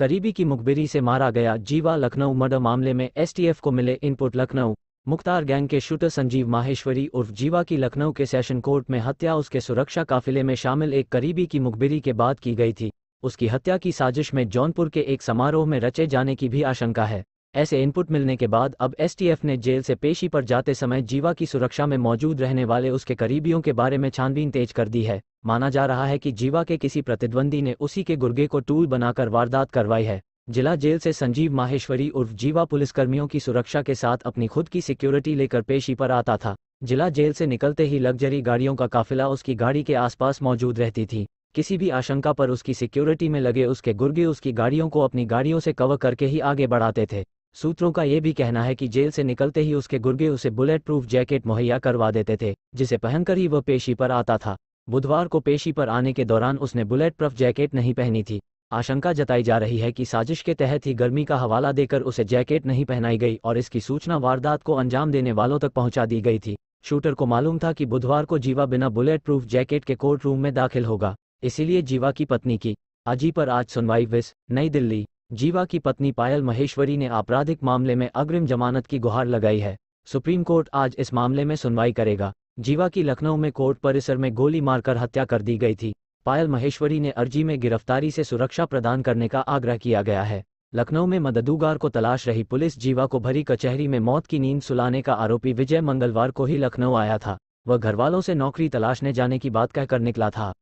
करीबी की मुखबिरी से मारा गया जीवा लखनऊ मर्डर मामले में एसटीएफ को मिले इनपुट लखनऊ मुख्तार गैंग के शूटर संजीव माहेश्वरी उर्फ जीवा की लखनऊ के सेशन कोर्ट में हत्या उसके सुरक्षा काफिले में शामिल एक करीबी की मुखबिरी के बाद की गई थी उसकी हत्या की साजिश में जौनपुर के एक समारोह में रचे जाने की भी आशंका है ऐसे इनपुट मिलने के बाद अब एसटीएफ ने जेल से पेशी पर जाते समय जीवा की सुरक्षा में मौजूद रहने वाले उसके करीबियों के बारे में छानबीन तेज कर दी है माना जा रहा है कि जीवा के किसी प्रतिद्वंदी ने उसी के गुर्गे को टूल बनाकर वारदात करवाई है जिला जेल से संजीव माहेश्वरी उर्फ जीवा पुलिसकर्मियों की सुरक्षा के साथ अपनी खुद की सिक्योरिटी लेकर पेशी पर आता था जिला जेल से निकलते ही लग्जरी गाड़ियों का काफिला उसकी गाड़ी के आसपास मौजूद रहती थी किसी भी आशंका पर उसकी सिक्योरिटी में लगे उसके गुर्गे उसकी गाड़ियों को अपनी गाड़ियों से कवर करके ही आगे बढ़ाते थे सूत्रों का ये भी कहना है कि जेल से निकलते ही उसके गुर्गे उसे बुलेट प्रूफ जैकेट मुहैया करवा देते थे जिसे पहनकर ही वह पेशी पर आता था बुधवार को पेशी पर आने के दौरान उसने बुलेट प्रूफ जैकेट नहीं पहनी थी आशंका जताई जा रही है कि साजिश के तहत ही गर्मी का हवाला देकर उसे जैकेट नहीं पहनाई गई और इसकी सूचना वारदात को अंजाम देने वालों तक पहुंचा दी गई थी शूटर को मालूम था कि बुधवार को जीवा बिना बुलेट प्रूफ जैकेट के कोर्ट रूम में दाखिल होगा इसीलिए जीवा की पत्नी की अजी पर आज सुनवाई विस नई दिल्ली जीवा की पत्नी पायल महेश्वरी ने आपराधिक मामले में अग्रिम जमानत की गुहार लगाई है सुप्रीम कोर्ट आज इस मामले में सुनवाई करेगा जीवा की लखनऊ में कोर्ट परिसर में गोली मारकर हत्या कर दी गई थी पायल महेश्वरी ने अर्जी में गिरफ्तारी से सुरक्षा प्रदान करने का आग्रह किया गया है लखनऊ में मददूगार को तलाश रही पुलिस जीवा को भरी कचहरी में मौत की नींद सुलाने का आरोपी विजय मंगलवार को ही लखनऊ आया था वह घरवालों से नौकरी तलाशने जाने की बात कहकर निकला था